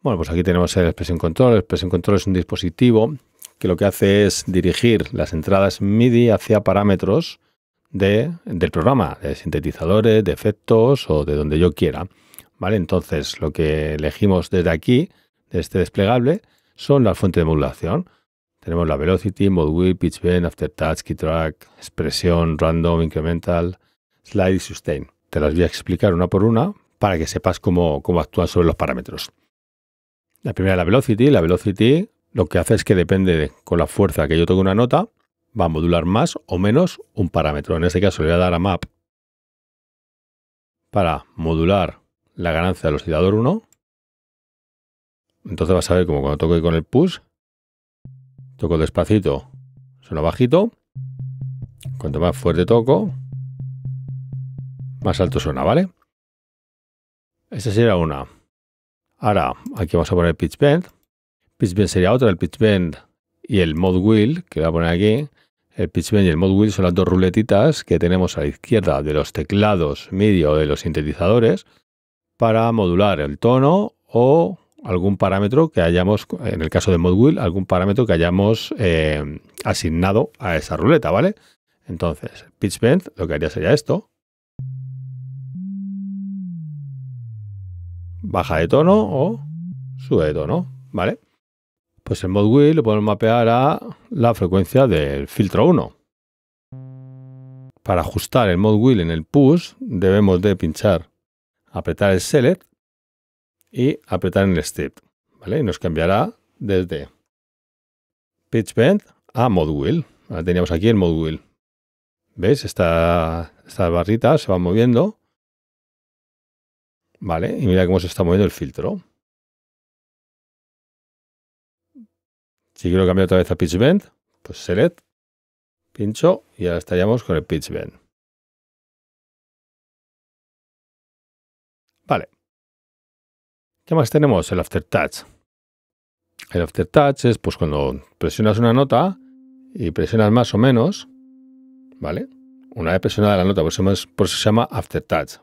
Bueno, pues aquí tenemos el Expression Control. El Expression Control es un dispositivo que lo que hace es dirigir las entradas MIDI hacia parámetros del programa, de sintetizadores, de efectos o de donde yo quiera. ¿Vale? Entonces, lo que elegimos desde aquí, de este desplegable, son las fuentes de modulación. Tenemos la velocity, mode width, pitch bend, after touch, key track, expresión, random, incremental, slide y sustain. Te las voy a explicar una por una para que sepas cómo, cómo actúan sobre los parámetros. La primera es la velocity. La velocity lo que hace es que depende con la fuerza que yo toque una nota, va a modular más o menos un parámetro. En este caso le voy a dar a map para modular la ganancia del oscilador 1. Entonces vas a ver como cuando toque con el push, toco despacito, suena bajito. Cuanto más fuerte toco, más alto suena, ¿vale? Esa sería una. Ahora, aquí vamos a poner pitch bend. Pitch bend sería otra, el pitch bend y el mod wheel, que voy a poner aquí. El pitch bend y el mod wheel son las dos ruletitas que tenemos a la izquierda de los teclados medio de los sintetizadores para modular el tono o algún parámetro que hayamos, en el caso de mod wheel, algún parámetro que hayamos eh, asignado a esa ruleta, ¿vale? Entonces, pitch bend lo que haría sería esto. baja de tono o sube de tono, ¿vale? Pues el mod wheel lo podemos mapear a la frecuencia del filtro 1. Para ajustar el mod wheel en el push debemos de pinchar, apretar el select y apretar en el step, ¿vale? Y nos cambiará desde pitch bend a mod wheel. teníamos aquí el mod wheel. ¿Veis? Esta, estas barritas se van moviendo Vale, y mira cómo se está moviendo el filtro. Si quiero cambiar otra vez a pitch bend, pues select, pincho y ahora estaríamos con el pitch bend. Vale. ¿Qué más tenemos? El aftertouch. El aftertouch es pues cuando presionas una nota y presionas más o menos, ¿vale? Una vez presionada la nota, por eso, por se llama aftertouch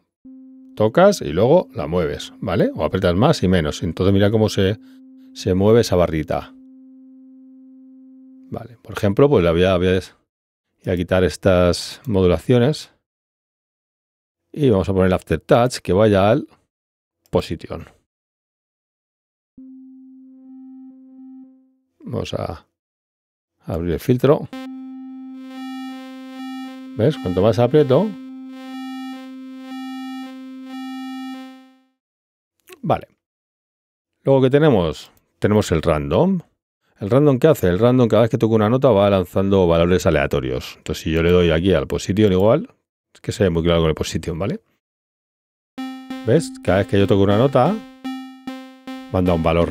tocas y luego la mueves, ¿vale? O apretas más y menos. Entonces mira cómo se, se mueve esa barrita. Vale, por ejemplo, pues la voy a, a quitar estas modulaciones. Y vamos a poner el After Touch que vaya al Position. Vamos a abrir el filtro. ¿Ves? Cuanto más aprieto, Vale. Luego que tenemos, tenemos el random. ¿El random qué hace? El random cada vez que toco una nota va lanzando valores aleatorios. Entonces si yo le doy aquí al position igual, es que se ve muy claro con el position, ¿vale? ¿Ves? Cada vez que yo toco una nota, manda un valor.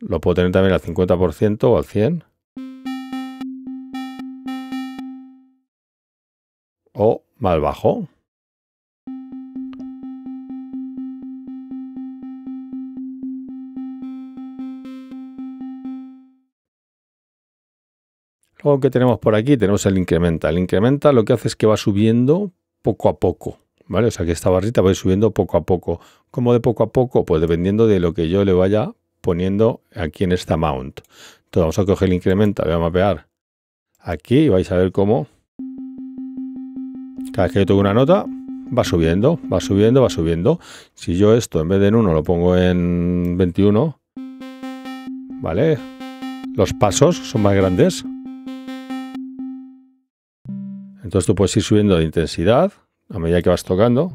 Lo puedo tener también al 50% o al 100%. O más bajo. Luego, que tenemos por aquí? Tenemos el incrementa. El incrementa lo que hace es que va subiendo poco a poco. ¿Vale? O sea que esta barrita va subiendo poco a poco. ¿Cómo de poco a poco? Pues dependiendo de lo que yo le vaya poniendo aquí en esta mount. Entonces vamos a coger el incrementa, voy a mapear aquí y vais a ver cómo cada vez que yo tengo una nota va subiendo, va subiendo, va subiendo. Si yo esto en vez de en 1 lo pongo en 21, ¿vale? Los pasos son más grandes. Entonces tú puedes ir subiendo de intensidad a medida que vas tocando.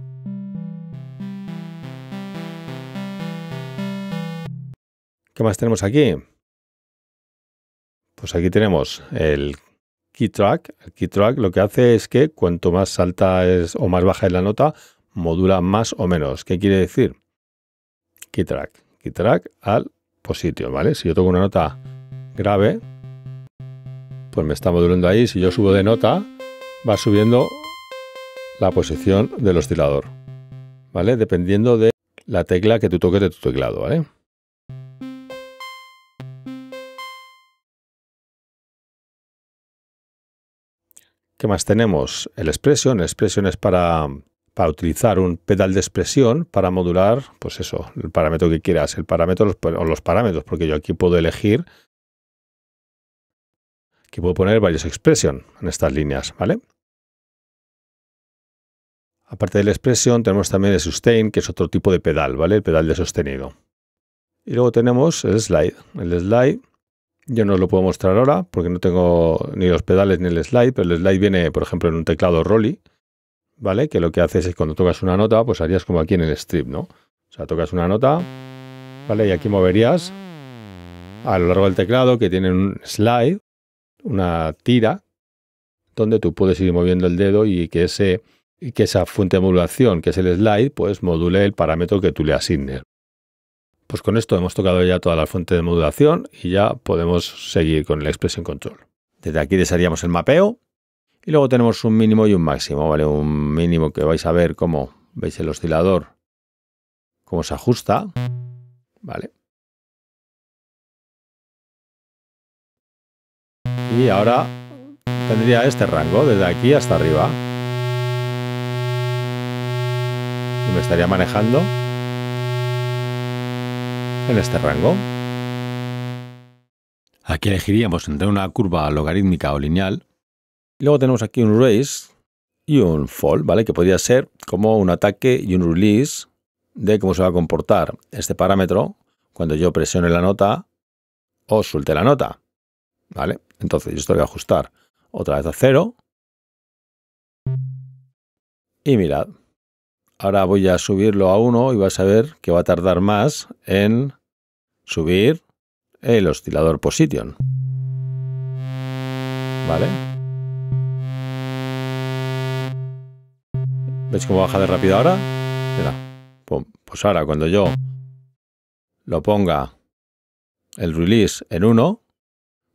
¿Qué más tenemos aquí? Pues aquí tenemos el key track. El key track lo que hace es que cuanto más alta es o más baja es la nota, modula más o menos. ¿Qué quiere decir? Key track. Key track al positivo. ¿vale? Si yo toco una nota grave, pues me está modulando ahí. Si yo subo de nota, va subiendo la posición del oscilador, ¿vale? Dependiendo de la tecla que tú toques de tu teclado, ¿vale? ¿Qué más tenemos? El expression. El expression es para, utilizar un pedal de expresión para modular, pues eso, el parámetro que quieras, el parámetro o los parámetros, porque yo aquí puedo elegir que puedo poner varios expression en estas líneas, ¿vale? Aparte de la expresión, tenemos también el sustain, que es otro tipo de pedal, ¿vale? El pedal de sostenido. Y luego tenemos el slide. El slide yo no os lo puedo mostrar ahora porque no tengo ni los pedales ni el slide, pero el slide viene, por ejemplo, en un teclado Rolly, ¿vale? Que lo que haces es cuando tocas una nota, pues harías como aquí en el strip, ¿no? O sea, tocas una nota, ¿vale? Y aquí moverías a lo largo del teclado que tiene un slide, una tira, donde tú puedes ir moviendo el dedo y que ese y que esa fuente de modulación, que es el slide, pues module el parámetro que tú le asignes. Pues con esto hemos tocado ya toda la fuente de modulación y ya podemos seguir con el expression control. Desde aquí desharíamos el mapeo y luego tenemos un mínimo y un máximo, ¿vale? Un mínimo que vais a ver cómo veis el oscilador, cómo se ajusta, ¿vale? Y ahora tendría este rango desde aquí hasta arriba. y me estaría manejando en este rango. Aquí elegiríamos entre una curva logarítmica o lineal. Luego tenemos aquí un raise y un fall, ¿vale? Que podría ser como un ataque y un release de cómo se va a comportar este parámetro cuando yo presione la nota o suelte la nota, ¿vale? Entonces yo esto lo voy a ajustar otra vez a cero. Y mirad, Ahora voy a subirlo a 1 y vas a ver que va a tardar más en subir el oscilador position. ¿Vale? ¿Veis cómo baja de rápido ahora? Mira, pues ahora cuando yo lo ponga el release en 1,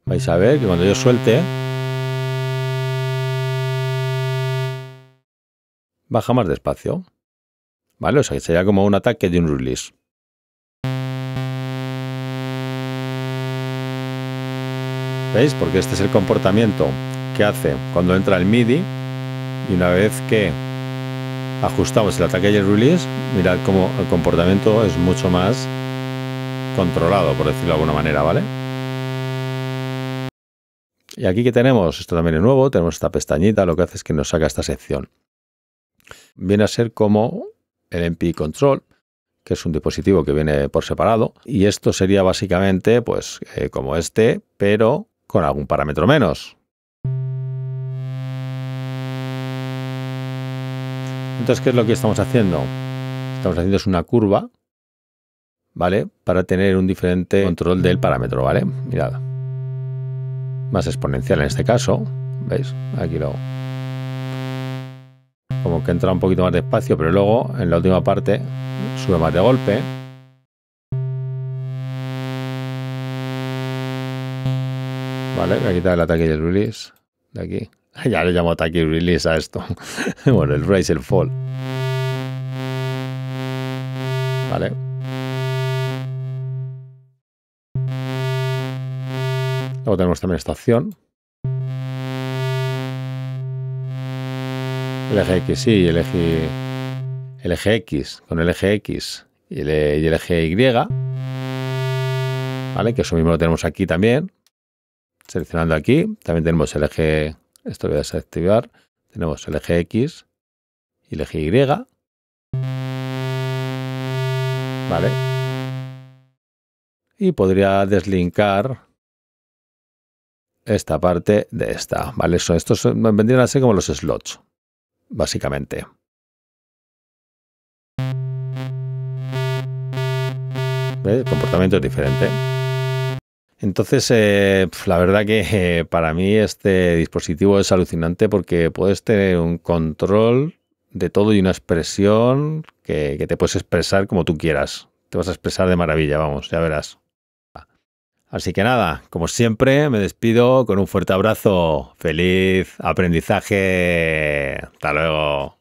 vais a ver que cuando yo suelte, baja más despacio. ¿Vale? O sea, que sería como un ataque de un release. ¿Veis? Porque este es el comportamiento que hace cuando entra el MIDI y una vez que ajustamos el ataque y el release, mirad cómo el comportamiento es mucho más controlado, por decirlo de alguna manera, ¿vale? Y aquí que tenemos, esto también es nuevo, tenemos esta pestañita, lo que hace es que nos saca esta sección. Viene a ser como el MP Control, que es un dispositivo que viene por separado. Y esto sería básicamente, pues, eh, como este, pero con algún parámetro menos. Entonces, ¿qué es lo que estamos haciendo? Estamos haciendo es una curva, ¿vale? Para tener un diferente control del parámetro, ¿vale? Mirad. Más exponencial en este caso. ¿Veis? Aquí lo como que entra un poquito más despacio, pero luego en la última parte sube más de golpe. Vale, voy a quitar el ataque y el release de aquí. Ya le llamo ataque y release a esto. bueno, el raise, el fall. Vale. Luego tenemos también esta acción. El eje X, sí, el eje, X, con el eje X y el, eje Y, ¿vale? Que eso mismo lo tenemos aquí también. Seleccionando aquí, también tenemos el eje, esto lo voy a desactivar, tenemos el eje X y el eje Y, ¿vale? Y podría deslinkar esta parte de esta, ¿vale? son estos vendrían a ser como los slots, básicamente. El comportamiento es diferente. Entonces, eh, la verdad que eh, para mí este dispositivo es alucinante porque puedes tener un control de todo y una expresión que, que, te puedes expresar como tú quieras. Te vas a expresar de maravilla, vamos, ya verás. Así que nada, como siempre, me despido con un fuerte abrazo. Feliz aprendizaje. Hasta luego.